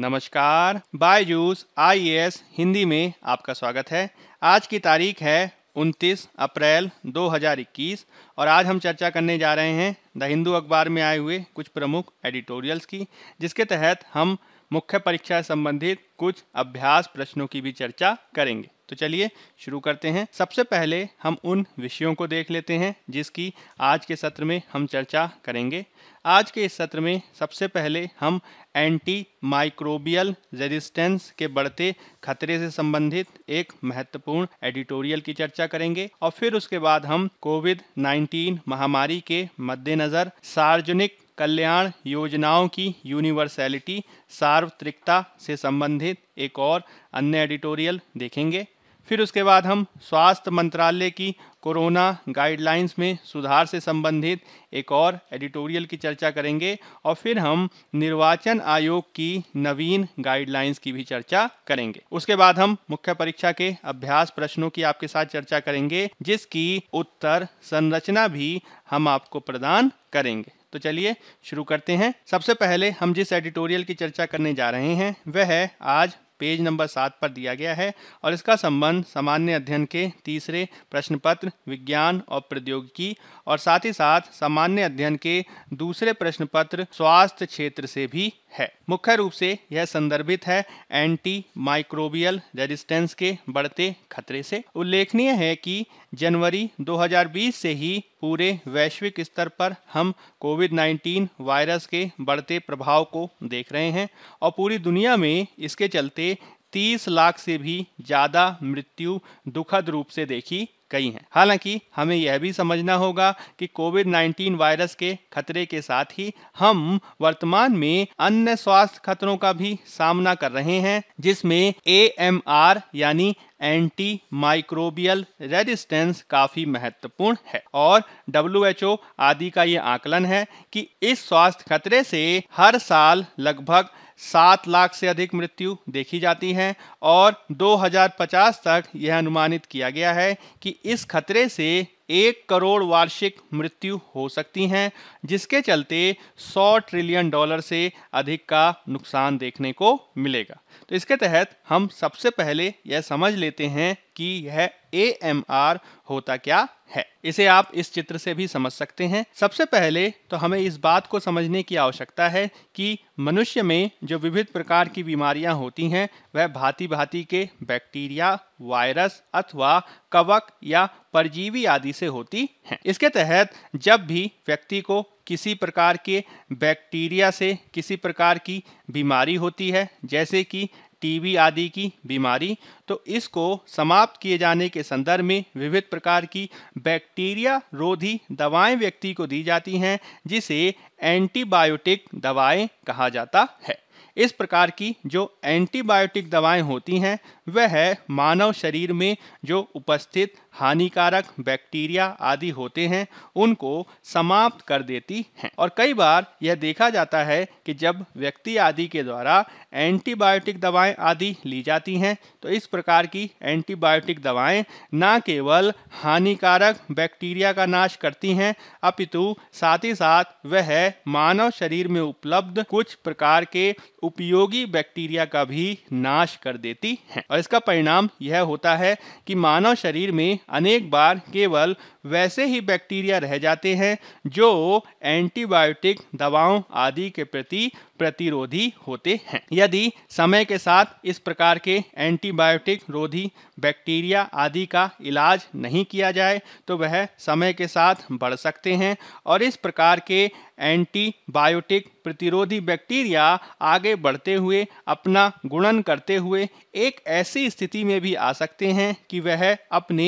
नमस्कार बायजूस आईएएस हिंदी में आपका स्वागत है आज की तारीख है 29 अप्रैल 2021 और आज हम चर्चा करने जा रहे हैं द हिंदू अखबार में आए हुए कुछ प्रमुख एडिटोरियल्स की जिसके तहत हम मुख्य परीक्षा संबंधित कुछ अभ्यास प्रश्नों की भी चर्चा करेंगे तो चलिए शुरू करते हैं सबसे पहले हम उन विषयों को देख लेते हैं जिसकी आज के सत्र में हम चर्चा करेंगे आज के इस सत्र में सबसे पहले हम एंटी माइक्रोबियल रेजिस्टेंस के बढ़ते खतरे से संबंधित एक महत्वपूर्ण एडिटोरियल की चर्चा करेंगे और फिर उसके बाद हम कोविड 19 महामारी के मद्देनज़र सार्वजनिक कल्याण योजनाओं की यूनिवर्सैलिटी सार्वत्रिकता से संबंधित एक और अन्य एडिटोरियल देखेंगे फिर उसके बाद हम स्वास्थ्य मंत्रालय की कोरोना गाइडलाइंस में सुधार से संबंधित एक और एडिटोरियल की चर्चा करेंगे और फिर हम निर्वाचन आयोग की नवीन गाइडलाइंस की भी चर्चा करेंगे उसके बाद हम मुख्य परीक्षा के अभ्यास प्रश्नों की आपके साथ चर्चा करेंगे जिसकी उत्तर संरचना भी हम आपको प्रदान करेंगे तो चलिए शुरू करते हैं सबसे पहले हम जिस एडिटोरियल की चर्चा करने जा रहे हैं वह है आज पेज नंबर सात पर दिया गया है और इसका संबंध सामान्य अध्ययन के तीसरे प्रश्न पत्र विज्ञान और प्रौद्योगिकी और साथ ही साथ सामान्य अध्ययन के दूसरे प्रश्न पत्र स्वास्थ्य क्षेत्र से भी है मुख्य रूप से यह संदर्भित है एंटी माइक्रोबियल रेजिस्टेंस के बढ़ते खतरे से उल्लेखनीय है कि जनवरी 2020 से ही पूरे वैश्विक स्तर पर हम कोविड 19 वायरस के बढ़ते प्रभाव को देख रहे हैं और पूरी दुनिया में इसके चलते 30 लाख से भी ज़्यादा मृत्यु दुखद रूप से देखी गई हैं हालांकि हमें यह भी समझना होगा कि कोविड 19 वायरस के खतरे के साथ ही हम वर्तमान में अन्य स्वास्थ्य खतरों का भी सामना कर रहे हैं जिसमें ए यानी एंटी माइक्रोबियल रेजिस्टेंस काफी महत्वपूर्ण है और डब्ल्यू आदि का ये आकलन है कि इस स्वास्थ्य खतरे से हर साल लगभग सात लाख से अधिक मृत्यु देखी जाती हैं और 2050 तक यह अनुमानित किया गया है कि इस खतरे से एक करोड़ वार्षिक मृत्यु हो सकती हैं जिसके चलते 100 ट्रिलियन डॉलर से अधिक का नुकसान देखने को मिलेगा तो इसके तहत हम सबसे पहले यह समझ लेते हैं कि यह ए एम आर होता क्या है इसे आप इस चित्र से भी समझ सकते हैं सबसे पहले तो हमें इस बात को समझने की आवश्यकता है कि मनुष्य में जो विविध प्रकार की बीमारियां होती हैं वह भांति भांति के बैक्टीरिया वायरस अथवा कवक या परजीवी आदि से होती हैं इसके तहत जब भी व्यक्ति को किसी प्रकार के बैक्टीरिया से किसी प्रकार की बीमारी होती है जैसे कि टीबी आदि की बीमारी तो इसको समाप्त किए जाने के संदर्भ में विविध प्रकार की बैक्टीरिया रोधी दवाएं व्यक्ति को दी जाती हैं जिसे एंटीबायोटिक दवाएं कहा जाता है इस प्रकार की जो एंटीबायोटिक दवाएं होती हैं वह है मानव शरीर में जो उपस्थित हानिकारक बैक्टीरिया आदि होते हैं उनको समाप्त कर देती हैं और कई बार यह देखा जाता है कि जब व्यक्ति आदि के द्वारा एंटीबायोटिक दवाएं आदि ली जाती हैं तो इस प्रकार की एंटीबायोटिक दवाएं न केवल हानिकारक बैक्टीरिया का नाश करती हैं अपितु साथ ही साथ वह मानव शरीर में उपलब्ध कुछ प्रकार के उपयोगी बैक्टीरिया का भी नाश कर देती हैं और इसका परिणाम यह होता है कि मानव शरीर में अनेक बार केवल वैसे ही बैक्टीरिया रह जाते हैं जो एंटीबायोटिक दवाओं आदि के प्रति प्रतिरोधी होते हैं यदि समय के साथ इस प्रकार के एंटीबायोटिक रोधी बैक्टीरिया आदि का इलाज नहीं किया जाए तो वह समय के साथ बढ़ सकते हैं और इस प्रकार के एंटीबायोटिक प्रतिरोधी बैक्टीरिया आगे बढ़ते हुए अपना गुणन करते हुए एक ऐसी स्थिति में भी आ सकते हैं कि वह अपने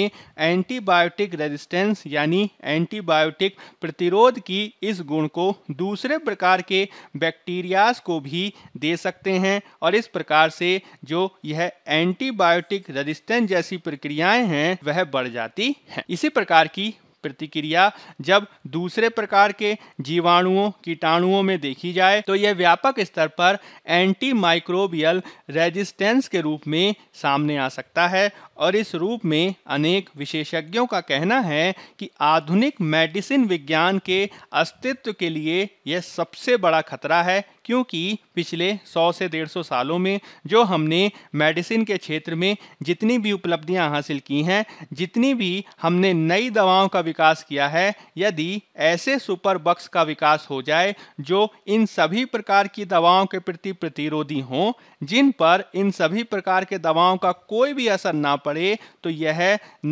एंटीबायोटिक रेजिस्टेंस रेजिस्टेंस यानी एंटीबायोटिक प्रतिरोध की इस गुण को दूसरे प्रकार के बैक्टीरियाज को भी दे सकते हैं और इस प्रकार से जो यह एंटीबायोटिक रेजिस्टेंस जैसी प्रक्रियाएं हैं वह बढ़ जाती हैं इसी प्रकार की प्रतिक्रिया जब दूसरे प्रकार के जीवाणुओं कीटाणुओं में देखी जाए तो यह व्यापक स्तर पर एंटी माइक्रोबियल रेजिस्टेंस के रूप में सामने आ सकता है और इस रूप में अनेक विशेषज्ञों का कहना है कि आधुनिक मेडिसिन विज्ञान के अस्तित्व के लिए यह सबसे बड़ा खतरा है क्योंकि पिछले 100 से 150 सालों में जो हमने मेडिसिन के क्षेत्र में जितनी भी उपलब्धियां हासिल की हैं जितनी भी हमने नई दवाओं का विकास किया है यदि ऐसे सुपर बक्स का विकास हो जाए जो इन सभी प्रकार की दवाओं के प्रति प्रतिरोधी हों जिन पर इन सभी प्रकार के दवाओं का कोई भी असर ना पड़े तो यह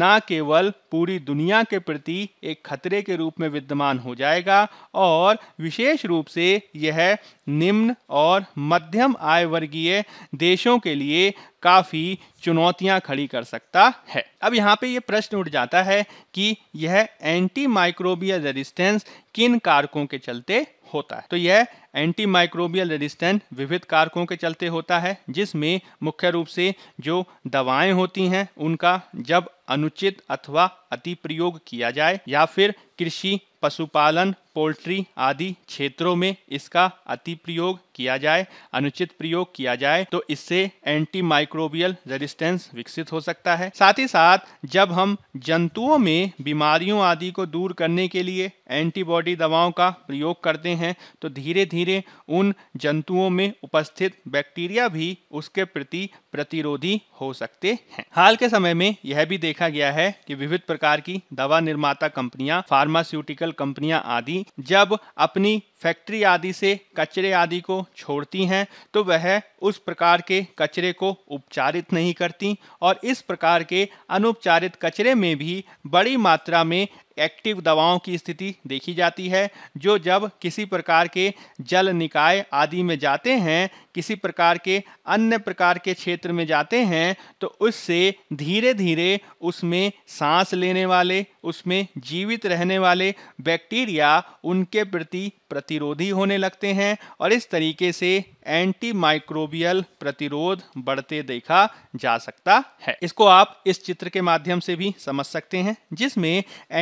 ना केवल पूरी दुनिया के प्रति एक खतरे के रूप में विद्यमान हो जाएगा और विशेष रूप से यह निम्न और मध्यम आय वर्गीय देशों के लिए काफ़ी चुनौतियां खड़ी कर सकता है अब यहाँ पे ये प्रश्न उठ जाता है कि यह एंटी माइक्रोबियल रेजिस्टेंस किन कारकों के चलते होता है तो यह एंटी माइक्रोबियल रेजिस्टेंट विविध कारकों के चलते होता है जिसमें मुख्य रूप से जो दवाएं होती हैं उनका जब अनुचित अथवा अति प्रयोग किया जाए या फिर कृषि पशुपालन पोल्ट्री आदि क्षेत्रों में इसका अति प्रयोग किया जाए अनुचित प्रयोग किया जाए तो इससे एंटी माइक्रोबियल रेजिस्टेंस विकसित हो सकता है साथ ही साथ जब हम जंतुओं में बीमारियों आदि को दूर करने के लिए एंटीबॉडी दवाओं का प्रयोग करते हैं तो धीरे धीरे उन जंतुओं में उपस्थित बैक्टीरिया भी उसके प्रति प्रतिरोधी हो सकते हैं हाल के समय में यह भी देखा गया है कि विविध प्रकार की दवा निर्माता कंपनियां फार्मास्यूटिकल कंपनियां आदि जब अपनी फैक्ट्री आदि से कचरे आदि को छोड़ती हैं तो वह उस प्रकार के कचरे को उपचारित नहीं करती और इस प्रकार के अनुपचारित कचरे में भी बड़ी मात्रा में एक्टिव दवाओं की स्थिति देखी जाती है जो जब किसी प्रकार के जल निकाय आदि में जाते हैं किसी प्रकार के अन्य प्रकार के क्षेत्र में जाते हैं तो उससे धीरे धीरे उसमें सांस लेने वाले उसमें जीवित रहने वाले बैक्टीरिया उनके प्रति प्रतिरोधी होने लगते हैं और इस तरीके से एंटी माइक्रोबियल प्रतिरोध बढ़ते देखा जा सकता है इसको आप इस चित्र के माध्यम से भी समझ सकते हैं जिसमें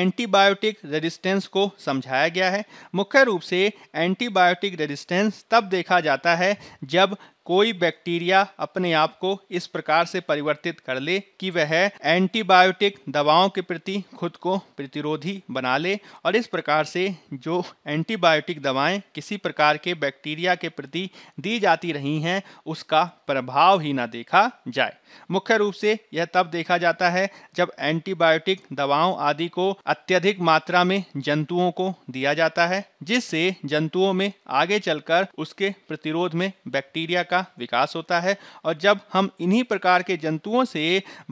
एंटीबायोटिक रेजिस्टेंस को समझाया गया है मुख्य रूप से एंटीबायोटिक रेजिस्टेंस तब देखा जाता है जब grab कोई बैक्टीरिया अपने आप को इस प्रकार से परिवर्तित कर ले कि वह एंटीबायोटिक दवाओं के प्रति खुद को प्रतिरोधी बना ले और इस प्रकार से जो एंटीबायोटिक दवाएं किसी प्रकार के बैक्टीरिया के प्रति दी जाती रही हैं उसका प्रभाव ही ना देखा जाए मुख्य रूप से यह तब देखा जाता है जब एंटीबायोटिक दवाओं आदि को अत्यधिक मात्रा में जंतुओं को दिया जाता है जिससे जंतुओं में आगे चलकर उसके प्रतिरोध में बैक्टीरिया का का विकास होता है और जब हम इन्हीं प्रकार के जंतुओं से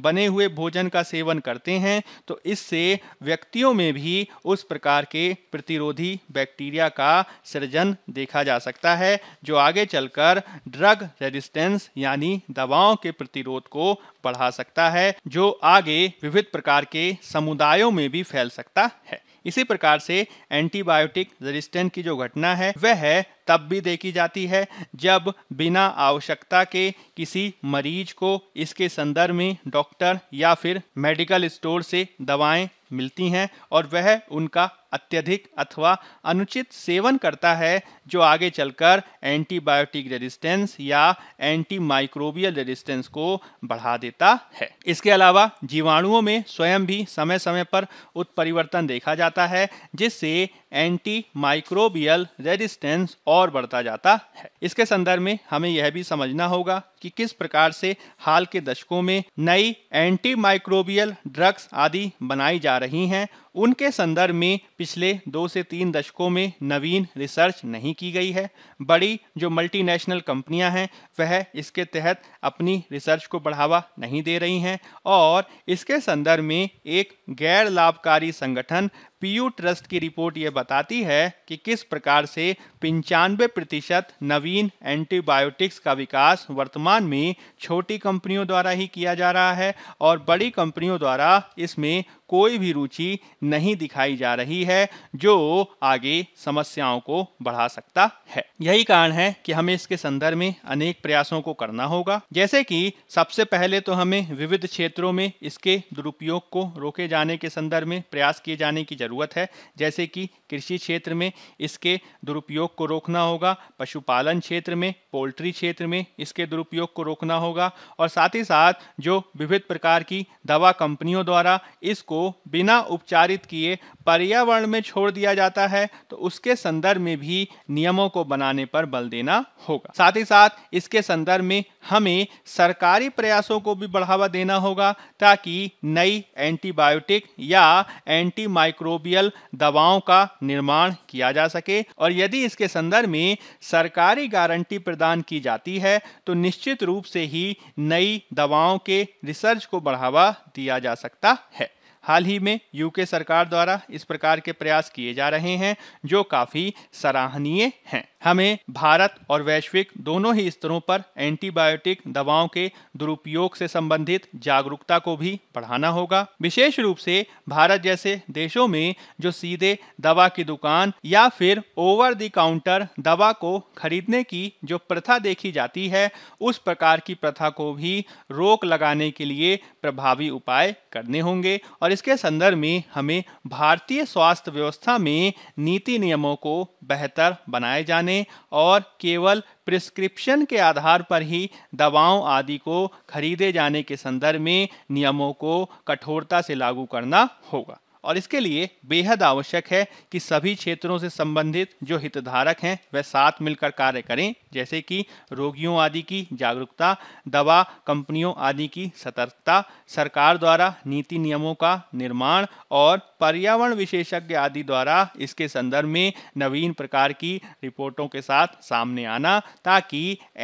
बने हुए भोजन का सेवन करते हैं तो इससे व्यक्तियों में भी उस प्रकार के प्रतिरोधी बैक्टीरिया का सृजन देखा जा सकता है जो आगे चलकर ड्रग रेजिस्टेंस यानी दवाओं के प्रतिरोध को बढ़ा सकता है जो आगे विविध प्रकार के समुदायों में भी फैल सकता है इसी प्रकार से एंटीबायोटिक रेजिस्टेंट की जो घटना है वह है तब भी देखी जाती है जब बिना आवश्यकता के किसी मरीज को इसके संदर्भ में डॉक्टर या फिर मेडिकल स्टोर से दवाएं मिलती हैं और वह उनका अत्यधिक अथवा अनुचित सेवन करता है जो आगे चलकर एंटीबायोटिक रेजिस्टेंस या एंटी माइक्रोबियल रेजिस्टेंस को बढ़ा देता है इसके अलावा जीवाणुओं में स्वयं भी समय समय पर उत्परिवर्तन देखा जाता है जिससे एंटी माइक्रोबियल रेजिस्टेंस और बढ़ता जाता है इसके संदर्भ में हमें यह भी समझना होगा कि किस प्रकार से हाल के दशकों में नई एंटी माइक्रोबियल ड्रग्स आदि बनाई जा रही हैं उनके संदर्भ में पिछले दो से तीन दशकों में नवीन रिसर्च नहीं की गई है बड़ी जो मल्टीनेशनल कंपनियां हैं वह इसके तहत अपनी रिसर्च को बढ़ावा नहीं दे रही हैं और इसके संदर्भ में एक गैर लाभकारी संगठन पीयू ट्रस्ट की रिपोर्ट ये बताती है कि किस प्रकार से पंचानवे प्रतिशत नवीन एंटीबायोटिक्स का विकास वर्तमान में छोटी कंपनियों द्वारा ही किया जा रहा है और बड़ी कंपनियों द्वारा इसमें कोई भी रुचि नहीं दिखाई जा रही है जो आगे समस्याओं को बढ़ा सकता है यही कारण है कि हमें इसके संदर्भ में अनेक प्रयासों को करना होगा जैसे कि सबसे पहले तो हमें विविध क्षेत्रों में इसके दुरुपयोग को रोके जाने के संदर्भ में प्रयास किए जाने की जरूरत ज़रूरत है जैसे कि कृषि क्षेत्र में इसके दुरुपयोग को रोकना होगा पशुपालन क्षेत्र में पोल्ट्री क्षेत्र में इसके दुरुपयोग को रोकना होगा और साथ ही साथ जो विविध प्रकार की दवा कंपनियों द्वारा इसको बिना उपचारित किए पर्यावरण में छोड़ दिया जाता है तो उसके संदर्भ में भी नियमों को बनाने पर बल देना होगा साथ ही साथ इसके संदर्भ में हमें सरकारी प्रयासों को भी बढ़ावा देना होगा ताकि नई एंटीबायोटिक या एंटी माइक्रो माइक्रोबियल दवाओं का निर्माण किया जा सके और यदि इसके संदर्भ में सरकारी गारंटी प्रदान की जाती है तो निश्चित रूप से ही नई दवाओं के रिसर्च को बढ़ावा दिया जा सकता है हाल ही में यूके सरकार द्वारा इस प्रकार के प्रयास किए जा रहे हैं जो काफ़ी सराहनीय हैं हमें भारत और वैश्विक दोनों ही स्तरों पर एंटीबायोटिक दवाओं के दुरुपयोग से संबंधित जागरूकता को भी बढ़ाना होगा विशेष रूप से भारत जैसे देशों में जो सीधे दवा की दुकान या फिर ओवर दी काउंटर दवा को खरीदने की जो प्रथा देखी जाती है उस प्रकार की प्रथा को भी रोक लगाने के लिए प्रभावी उपाय करने होंगे और इसके संदर्भ में हमें भारतीय स्वास्थ्य व्यवस्था में नीति नियमों को बेहतर बनाए जाने करें और केवल प्रिस्क्रिप्शन के आधार पर ही दवाओं आदि को खरीदे जाने के संदर्भ में नियमों को कठोरता से लागू करना होगा और इसके लिए बेहद आवश्यक है कि सभी क्षेत्रों से संबंधित जो हितधारक हैं वह साथ मिलकर कार्य करें जैसे कि रोगियों आदि की जागरूकता दवा कंपनियों आदि की सतर्कता सरकार द्वारा नीति नियमों का निर्माण और पर्यावरण विशेषज्ञ आदि द्वारा इसके संदर्भ में नवीन प्रकार की रिपोर्टों के साथ सामने आना ताकि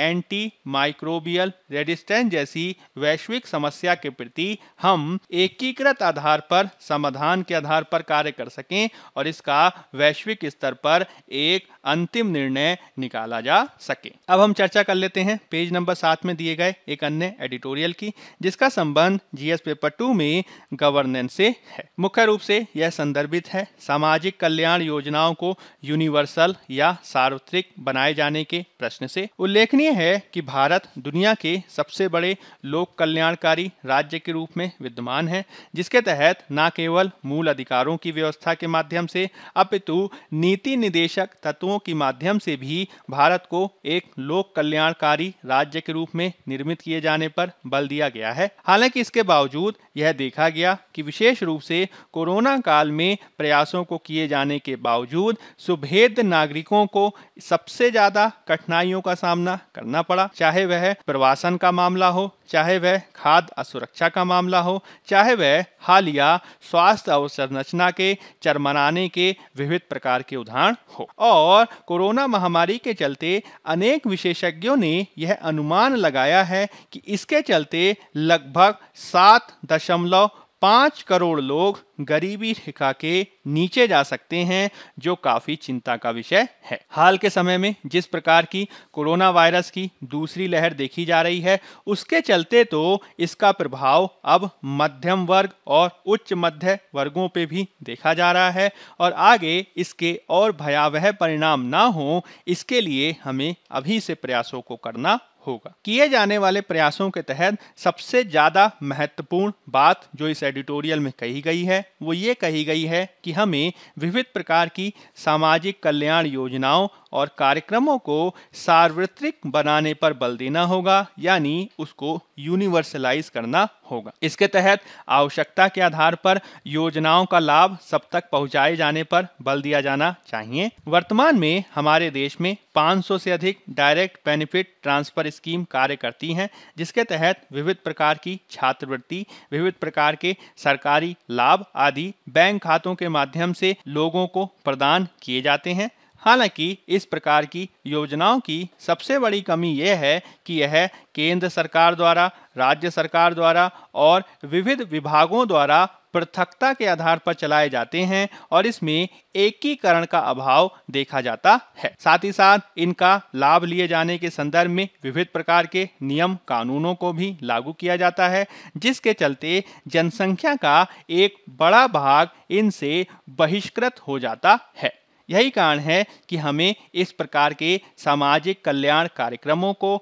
एंटी माइक्रोबियल रेजिस्टेंस जैसी वैश्विक समस्या के प्रति हम एकीकृत आधार पर समाधान के आधार पर कार्य कर सकें और इसका वैश्विक स्तर पर एक अंतिम निर्णय निकाला जा सके अब हम चर्चा कर लेते हैं पेज नंबर सात में दिए गए एक अन्य एडिटोरियल की जिसका संबंध जीएस पेपर टू में गवर्नेंस से है मुख्य रूप से यह संदर्भित है सामाजिक कल्याण योजनाओं को यूनिवर्सल या सार्वत्रिक बनाए जाने के प्रश्न से उल्लेखनीय है कि भारत दुनिया के सबसे बड़े लोक कल्याणकारी राज्य के रूप में विद्यमान है जिसके तहत न केवल मूल मूल अधिकारों की व्यवस्था के माध्यम से अपितु नीति निदेशक तत्वों के माध्यम से भी भारत को एक लोक कल्याणकारी राज्य के रूप में निर्मित किए जाने पर बल दिया गया है हालांकि इसके बावजूद यह देखा गया कि विशेष रूप से कोरोना काल में प्रयासों को किए जाने के बावजूद सुभेद नागरिकों को सबसे ज्यादा कठिनाइयों का सामना करना पड़ा चाहे वह प्रवासन का मामला हो चाहे वह खाद्य असुरक्षा का मामला हो चाहे वह हालिया स्वास्थ्य अवसंरचना के चरमनाने के विविध प्रकार के उदाहरण हो और कोरोना महामारी के चलते अनेक विशेषज्ञों ने यह अनुमान लगाया है कि इसके चलते लगभग सात दशमलव पाँच करोड़ लोग गरीबी रेखा के नीचे जा सकते हैं जो काफी चिंता का विषय है हाल के समय में जिस प्रकार की कोरोना वायरस की दूसरी लहर देखी जा रही है उसके चलते तो इसका प्रभाव अब मध्यम वर्ग और उच्च मध्य वर्गों पे भी देखा जा रहा है और आगे इसके और भयावह परिणाम ना हो इसके लिए हमें अभी से प्रयासों को करना होगा किए जाने वाले प्रयासों के तहत सबसे ज्यादा महत्वपूर्ण बात जो इस एडिटोरियल में कही गई है वो ये कही गई है कि हमें विविध प्रकार की सामाजिक कल्याण योजनाओं और कार्यक्रमों को सार्वत्रिक बनाने पर बल देना होगा यानी उसको यूनिवर्सलाइज करना होगा इसके तहत आवश्यकता के आधार पर योजनाओं का लाभ सब तक पहुंचाए जाने पर बल दिया जाना चाहिए वर्तमान में हमारे देश में 500 से अधिक डायरेक्ट बेनिफिट ट्रांसफर स्कीम कार्य करती हैं जिसके तहत विविध प्रकार की छात्रवृत्ति विविध प्रकार के सरकारी लाभ आदि बैंक खातों के माध्यम से लोगों को प्रदान किए जाते हैं हालांकि इस प्रकार की योजनाओं की सबसे बड़ी कमी यह है कि यह केंद्र सरकार द्वारा राज्य सरकार द्वारा और विविध विभागों द्वारा पृथकता के आधार पर चलाए जाते हैं और इसमें एकीकरण का अभाव देखा जाता है साथ ही साथ इनका लाभ लिए जाने के संदर्भ में विविध प्रकार के नियम कानूनों को भी लागू किया जाता है जिसके चलते जनसंख्या का एक बड़ा भाग इनसे बहिष्कृत हो जाता है यही कारण है कि हमें इस प्रकार के सामाजिक कल्याण कार्यक्रमों को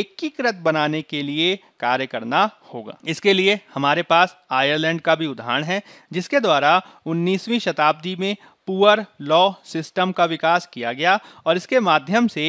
एकीकृत बनाने के लिए कार्य करना होगा इसके लिए हमारे पास आयरलैंड का भी उदाहरण है जिसके द्वारा 19वीं शताब्दी में पुअर लॉ सिस्टम का विकास किया गया और इसके माध्यम से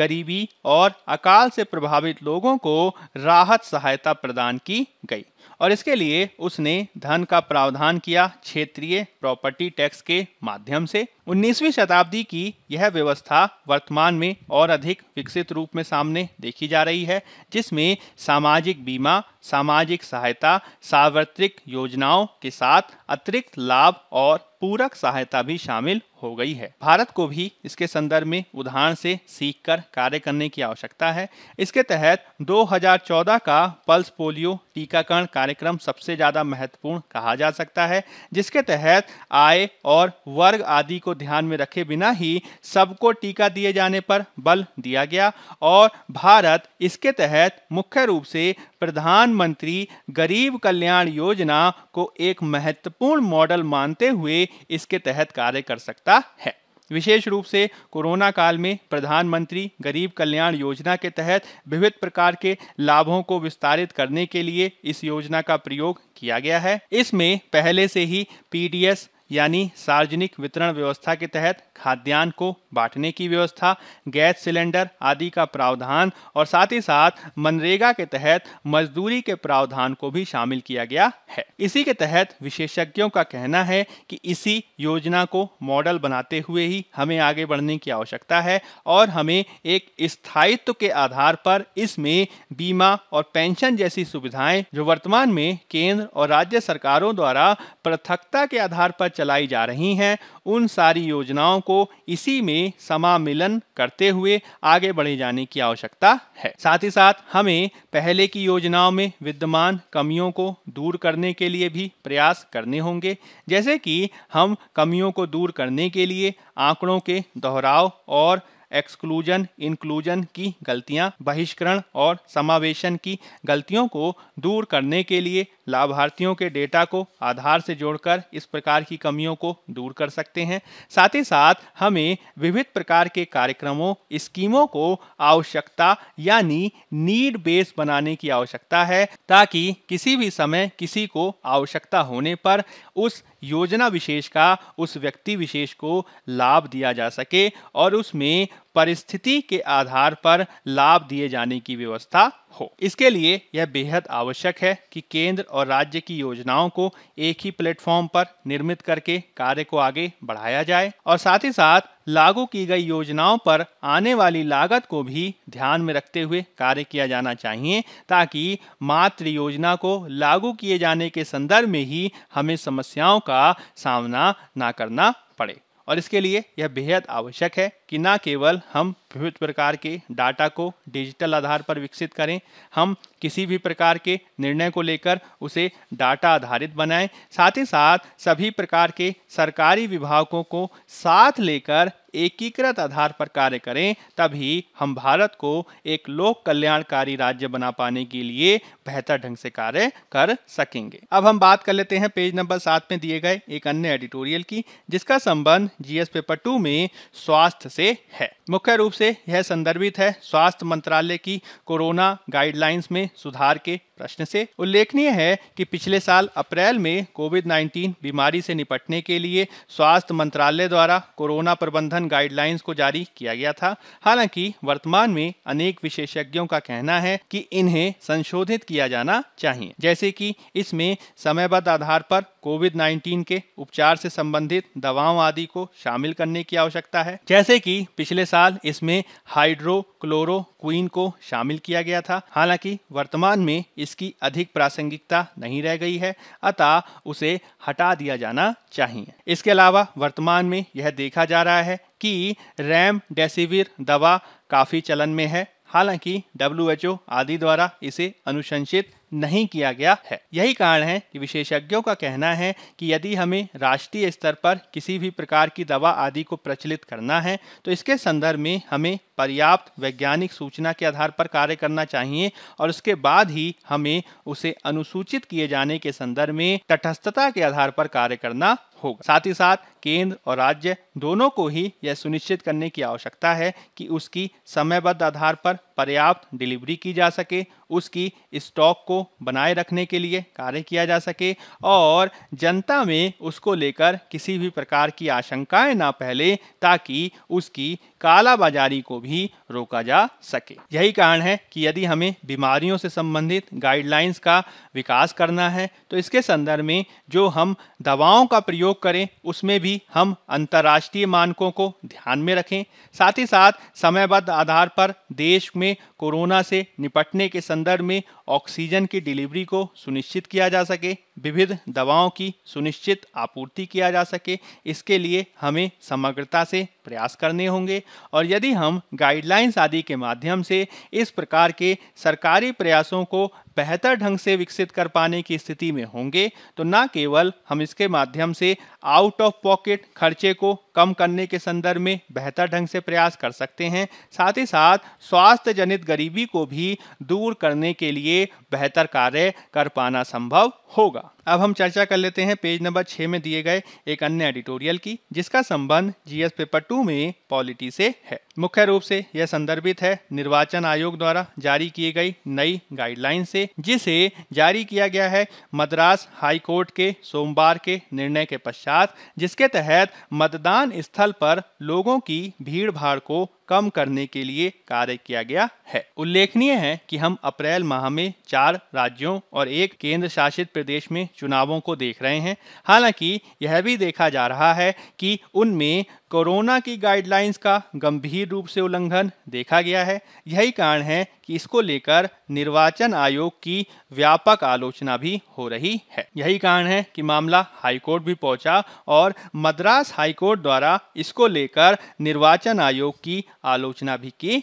गरीबी और अकाल से प्रभावित लोगों को राहत सहायता प्रदान की गई और इसके लिए उसने धन का प्रावधान किया क्षेत्रीय प्रॉपर्टी टैक्स के माध्यम से 19वीं शताब्दी की यह व्यवस्था वर्तमान में और अधिक विकसित रूप में सामने देखी जा रही है जिसमें सामाजिक बीमा सामाजिक सहायता सार्वत्रिक योजनाओं के साथ अतिरिक्त लाभ और पूरक सहायता भी शामिल हो गई है भारत को भी इसके संदर्भ में उदाहरण से सीखकर कार्य करने की आवश्यकता है इसके तहत 2014 का पल्स पोलियो टीकाकरण कार्यक्रम सबसे ज्यादा महत्वपूर्ण कहा जा सकता है जिसके तहत आय और वर्ग आदि को ध्यान में रखे बिना ही सबको टीका दिए जाने पर बल दिया गया और भारत इसके तहत मुख्य रूप से प्रधानमंत्री गरीब कल्याण योजना को एक महत्वपूर्ण मॉडल मानते हुए इसके तहत कार्य कर सकता सकता है विशेष रूप से कोरोना काल में प्रधानमंत्री गरीब कल्याण योजना के तहत विभिन्न प्रकार के लाभों को विस्तारित करने के लिए इस योजना का प्रयोग किया गया है इसमें पहले से ही पीडीएस यानी सार्वजनिक वितरण व्यवस्था के तहत खाद्यान्न को बांटने की व्यवस्था गैस सिलेंडर आदि का प्रावधान और साथ ही साथ मनरेगा के तहत मजदूरी के प्रावधान को भी शामिल किया गया है इसी के तहत विशेषज्ञों का कहना है कि इसी योजना को मॉडल बनाते हुए ही हमें आगे बढ़ने की आवश्यकता है और हमें एक स्थायित्व के आधार पर इसमें बीमा और पेंशन जैसी सुविधाएं जो वर्तमान में केंद्र और राज्य सरकारों द्वारा पृथकता के आधार पर चलाई जा रही हैं उन सारी योजनाओं को इसी में समामिलन करते हुए आगे बढ़े जाने की आवश्यकता है साथ ही साथ हमें पहले की योजनाओं में विद्यमान कमियों को दूर करने के लिए भी प्रयास करने होंगे जैसे कि हम कमियों को दूर करने के लिए आंकड़ों के दोहराव और एक्सक्लूजन इंक्लूजन की गलतियां बहिष्करण और समावेशन की गलतियों को दूर करने के लिए लाभार्थियों के डेटा को आधार से जोड़कर इस प्रकार की कमियों को दूर कर सकते हैं साथ ही साथ हमें विविध प्रकार के कार्यक्रमों स्कीमों को आवश्यकता यानी नीड बेस बनाने की आवश्यकता है ताकि किसी भी समय किसी को आवश्यकता होने पर उस योजना विशेष का उस व्यक्ति विशेष को लाभ दिया जा सके और उसमें परिस्थिति के आधार पर लाभ दिए जाने की व्यवस्था हो इसके लिए यह बेहद आवश्यक है कि केंद्र और राज्य की योजनाओं को एक ही प्लेटफॉर्म पर निर्मित करके कार्य को आगे बढ़ाया जाए और साथ ही साथ लागू की गई योजनाओं पर आने वाली लागत को भी ध्यान में रखते हुए कार्य किया जाना चाहिए ताकि मात्र योजना को लागू किए जाने के संदर्भ में ही हमें समस्याओं का सामना ना करना पड़े और इसके लिए यह बेहद आवश्यक है कि न केवल हम विभिन्न प्रकार के डाटा को डिजिटल आधार पर विकसित करें हम किसी भी प्रकार के निर्णय को लेकर उसे डाटा आधारित बनाएं साथ ही साथ सभी प्रकार के सरकारी विभागों को साथ लेकर एकीकृत आधार पर कार्य करें तभी हम भारत को एक लोक कल्याणकारी राज्य बना पाने के लिए बेहतर ढंग से कार्य कर सकेंगे अब हम बात कर लेते हैं पेज नंबर सात में दिए गए एक अन्य एडिटोरियल की जिसका संबंध जीएस पेपर टू में स्वास्थ्य से है मुख्य रूप से यह संदर्भित है स्वास्थ्य मंत्रालय की कोरोना गाइडलाइंस में सुधार के प्रश्न से उल्लेखनीय है कि पिछले साल अप्रैल में कोविड 19 बीमारी से निपटने के लिए स्वास्थ्य मंत्रालय द्वारा कोरोना प्रबंधन गाइडलाइंस को जारी किया गया था हालांकि वर्तमान में अनेक विशेषज्ञों का कहना है कि इन्हें संशोधित किया जाना चाहिए जैसे कि इसमें समयबद्ध आधार पर कोविड 19 के उपचार से संबंधित दवाओं आदि को शामिल करने की आवश्यकता है जैसे कि पिछले साल इसमें हाइड्रोक्लोरोक्वीन को शामिल किया गया था हालांकि वर्तमान में इसकी अधिक प्रासंगिकता नहीं रह गई है अतः उसे हटा दिया जाना चाहिए इसके अलावा वर्तमान में यह देखा जा रहा है कि रैम डेसिविर दवा काफी चलन में है हालांकि डब्ल्यू आदि द्वारा इसे अनुशंसित नहीं किया गया है यही कारण है कि विशेषज्ञों का कहना है कि यदि हमें राष्ट्रीय स्तर पर किसी भी प्रकार की दवा आदि को प्रचलित करना है तो इसके संदर्भ में हमें पर्याप्त वैज्ञानिक सूचना के आधार पर कार्य करना चाहिए और उसके बाद ही हमें उसे अनुसूचित किए जाने के संदर्भ में तटस्थता के आधार पर कार्य करना होगा साथ ही साथ केंद्र और राज्य दोनों को ही यह सुनिश्चित करने की आवश्यकता है कि उसकी समयबद्ध आधार पर पर्याप्त डिलीवरी की जा सके उसकी स्टॉक को बनाए रखने के लिए कार्य किया जा सके और जनता में उसको लेकर किसी भी प्रकार की आशंकाएं ना पहले ताकि उसकी कालाबाजारी को भी रोका जा सके यही कारण है कि यदि हमें बीमारियों से संबंधित गाइडलाइंस का विकास करना है तो इसके संदर्भ में जो हम दवाओं का प्रयोग करें उसमें भी हम अंतर्राष्ट्रीय मानकों को ध्यान में रखें साथ ही साथ समयबद्ध आधार पर देश में कोरोना से निपटने के संदर्भ में ऑक्सीजन की डिलीवरी को सुनिश्चित किया जा सके विविध दवाओं की सुनिश्चित आपूर्ति किया जा सके इसके लिए हमें समग्रता से प्रयास करने होंगे और यदि हम गाइडलाइंस आदि के माध्यम से इस प्रकार के सरकारी प्रयासों को बेहतर ढंग से विकसित कर पाने की स्थिति में होंगे तो न केवल हम इसके माध्यम से आउट ऑफ पॉकेट खर्चे को कम करने के संदर्भ में बेहतर ढंग से प्रयास कर सकते हैं साथ ही साथ स्वास्थ्य जनित गरीबी को भी दूर करने के लिए बेहतर कार्य कर पाना संभव होगा अब हम चर्चा कर लेते हैं पेज नंबर छः में दिए गए एक अन्य एडिटोरियल की जिसका संबंध जीएस पेपर टू में पॉलिटी से है मुख्य रूप से यह संदर्भित है निर्वाचन आयोग द्वारा जारी की गई नई गाइडलाइन से जिसे जारी किया गया है मद्रास हाई कोर्ट के सोमवार के निर्णय के पश्चात जिसके तहत मतदान स्थल पर लोगों की भीड़ भाड़ को कम करने के लिए कार्य किया गया है उल्लेखनीय है कि हम अप्रैल माह में चार राज्यों और एक केंद्र शासित प्रदेश में चुनावों को देख रहे हैं हालांकि यह भी देखा जा रहा है कि उनमें कोरोना की गाइडलाइंस का गंभीर रूप से उल्लंघन देखा गया है यही कारण है कि इसको लेकर निर्वाचन आयोग की व्यापक आलोचना भी हो रही है यही कारण है कि मामला हाईकोर्ट भी पहुंचा और मद्रास हाईकोर्ट द्वारा इसको लेकर निर्वाचन आयोग की आलोचना भी की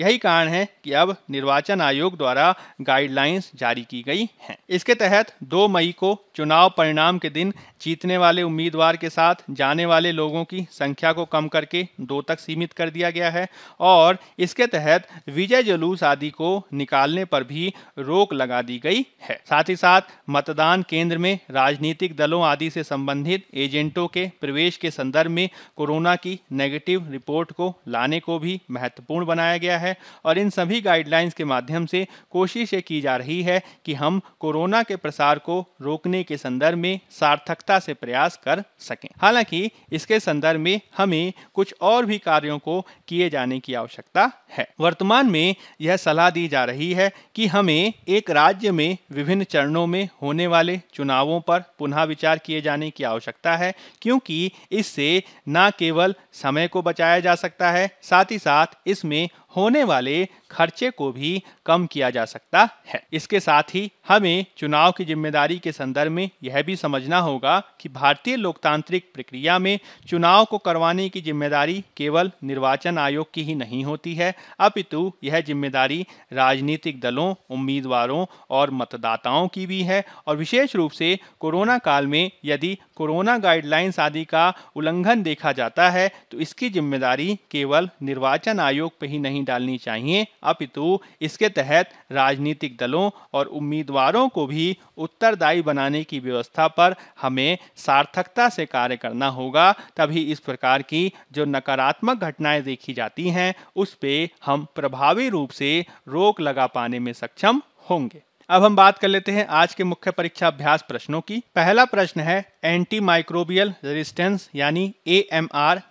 यही कारण है कि अब निर्वाचन आयोग द्वारा गाइडलाइंस जारी की गई हैं इसके तहत 2 मई को चुनाव परिणाम के दिन जीतने वाले उम्मीदवार के साथ जाने वाले लोगों की संख्या को कम करके दो तक सीमित कर दिया गया है और इसके तहत विजय जुलूस आदि को निकालने पर भी रोक लगा दी गई है साथ ही साथ मतदान केंद्र में राजनीतिक दलों आदि से संबंधित एजेंटों के प्रवेश के संदर्भ में कोरोना की नेगेटिव रिपोर्ट को लाने को भी महत्वपूर्ण बनाया गया है है और इन सभी गाइडलाइंस के माध्यम से कोशिश ये की जा रही है कि हम कोरोना के प्रसार को रोकने के संदर्भ में सार्थकता से प्रयास कर सकें हालांकि इसके संदर्भ में हमें कुछ और भी कार्यों को किए जाने की आवश्यकता है वर्तमान में यह सलाह दी जा रही है कि हमें एक राज्य में विभिन्न चरणों में होने वाले चुनावों पर पुनः विचार किए जाने की आवश्यकता है क्योंकि इससे न केवल समय को बचाया जा सकता है साथ ही साथ इसमें होने वाले खर्चे को भी कम किया जा सकता है इसके साथ ही हमें चुनाव की जिम्मेदारी के संदर्भ में यह भी समझना होगा कि भारतीय लोकतांत्रिक प्रक्रिया में चुनाव को करवाने की जिम्मेदारी केवल निर्वाचन आयोग की ही नहीं होती है अपितु यह जिम्मेदारी राजनीतिक दलों उम्मीदवारों और मतदाताओं की भी है और विशेष रूप से कोरोना काल में यदि कोरोना गाइडलाइंस आदि का उल्लंघन देखा जाता है तो इसकी जिम्मेदारी केवल निर्वाचन आयोग पर ही नहीं डालनी चाहिए अपितु इसके तहत राजनीतिक दलों और उम्मीदवारों को भी उत्तरदायी बनाने की व्यवस्था पर हमें सार्थकता से कार्य करना होगा तभी इस प्रकार की जो नकारात्मक घटनाएं देखी जाती हैं उस पर हम प्रभावी रूप से रोक लगा पाने में सक्षम होंगे अब हम बात कर लेते हैं आज के मुख्य परीक्षा अभ्यास प्रश्नों की पहला प्रश्न है एंटी माइक्रोबियल रेजिस्टेंस यानी ए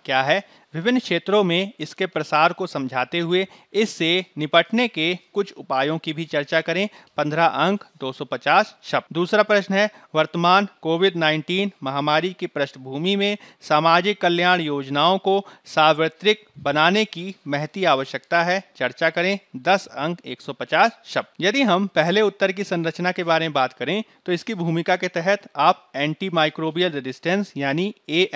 क्या है विभिन्न क्षेत्रों में इसके प्रसार को समझाते हुए इससे निपटने के कुछ उपायों की भी चर्चा करें 15 अंक 250 शब्द दूसरा प्रश्न है वर्तमान कोविड 19 महामारी की पृष्ठभूमि में सामाजिक कल्याण योजनाओं को सार्वत्रिक बनाने की महती आवश्यकता है चर्चा करें 10 अंक 150 शब्द यदि हम पहले उत्तर की संरचना के बारे में बात करें तो इसकी भूमिका के तहत आप एंटी माइक्रो माइक्रोबियल रेजिस्टेंस यानी ए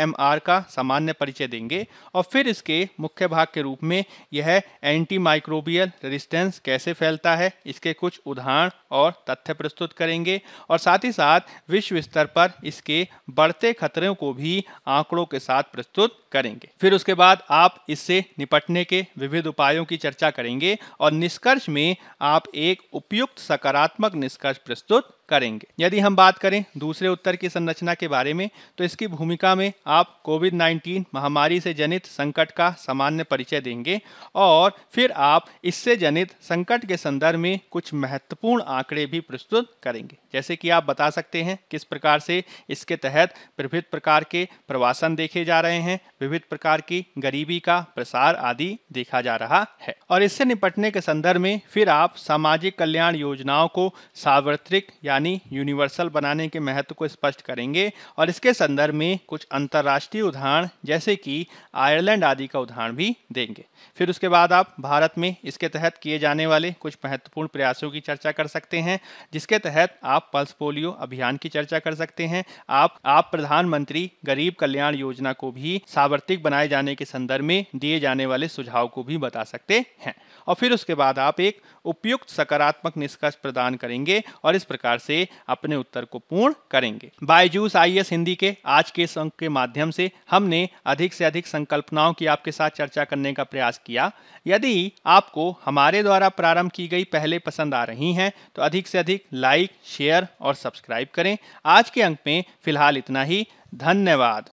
का सामान्य परिचय देंगे और फिर इसके मुख्य भाग के रूप में यह एंटी माइक्रोबियल रेजिस्टेंस कैसे फैलता है इसके कुछ उदाहरण और तथ्य प्रस्तुत करेंगे और साथ ही साथ विश्व स्तर पर इसके बढ़ते खतरों को भी आंकड़ों के साथ प्रस्तुत करेंगे फिर उसके बाद आप इससे निपटने के विविध उपायों की चर्चा करेंगे और निष्कर्ष में आप एक उपयुक्त सकारात्मक निष्कर्ष प्रस्तुत करेंगे यदि हम बात करें दूसरे उत्तर की संरचना के बारे में तो इसकी भूमिका में आप कोविड 19 महामारी से जनित संकट का सामान्य परिचय देंगे और फिर आप इससे जनित संकट के संदर्भ में कुछ महत्वपूर्ण आंकड़े भी प्रस्तुत करेंगे जैसे कि आप बता सकते हैं किस प्रकार से इसके तहत विभिन्न प्रकार के प्रवासन देखे जा रहे हैं विभिन्न प्रकार की गरीबी का प्रसार आदि देखा जा रहा है और इससे निपटने के संदर्भ में फिर आप सामाजिक कल्याण योजनाओं को सार्वत्रिक यानी यूनिवर्सल बनाने के महत्व को स्पष्ट करेंगे और इसके संदर्भ में कुछ अंतर्राष्ट्रीय उदाहरण जैसे कि आयरलैंड आदि का उदाहरण भी देंगे फिर उसके बाद आप भारत में इसके तहत किए जाने वाले कुछ महत्वपूर्ण प्रयासों की चर्चा कर सकते हैं जिसके तहत आप पल्स पोलियो अभियान की चर्चा कर सकते हैं आप आप प्रधानमंत्री गरीब कल्याण योजना को भी सावर्तिक बनाए जाने के संदर्भ में दिए जाने वाले सुझाव को भी बता सकते हैं और फिर उसके बाद आप एक उपयुक्त सकारात्मक निष्कर्ष प्रदान करेंगे और इस प्रकार से अपने उत्तर को पूर्ण करेंगे बायजूस आई आईएएस हिंदी के आज के अंक के माध्यम से हमने अधिक से अधिक संकल्पनाओं की आपके साथ चर्चा करने का प्रयास किया यदि आपको हमारे द्वारा प्रारंभ की गई पहले पसंद आ रही हैं तो अधिक से अधिक लाइक शेयर और सब्सक्राइब करें आज के अंक में फिलहाल इतना ही धन्यवाद